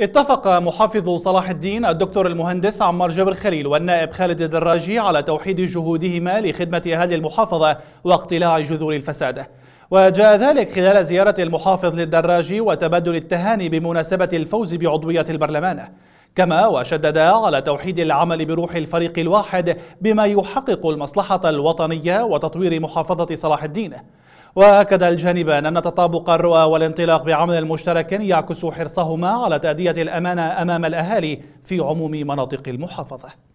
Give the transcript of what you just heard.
اتفق محافظ صلاح الدين الدكتور المهندس عمار جبر خليل والنائب خالد الدراجي على توحيد جهودهما لخدمة أهالي المحافظة واقتلاع جذور الفساد وجاء ذلك خلال زيارة المحافظ للدراجي وتبادل التهاني بمناسبة الفوز بعضوية البرلمان كما وشددا على توحيد العمل بروح الفريق الواحد بما يحقق المصلحة الوطنية وتطوير محافظة صلاح الدين وأكد الجانبان أن تطابق الرؤى والانطلاق بعمل مشترك يعكس حرصهما على تأدية الأمانة أمام الأهالي في عموم مناطق المحافظة